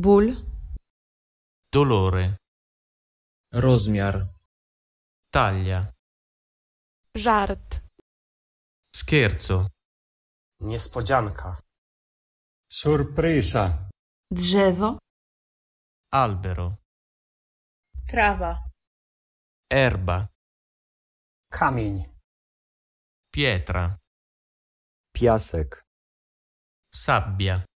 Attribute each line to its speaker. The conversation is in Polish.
Speaker 1: ból, dolore,
Speaker 2: rozmiar, taglia, żart, scherzo, niespodzianka, sorpresa,
Speaker 1: drzewo,
Speaker 2: albero,
Speaker 1: trawa, erba, kamień, pietra, piasek, sabbia.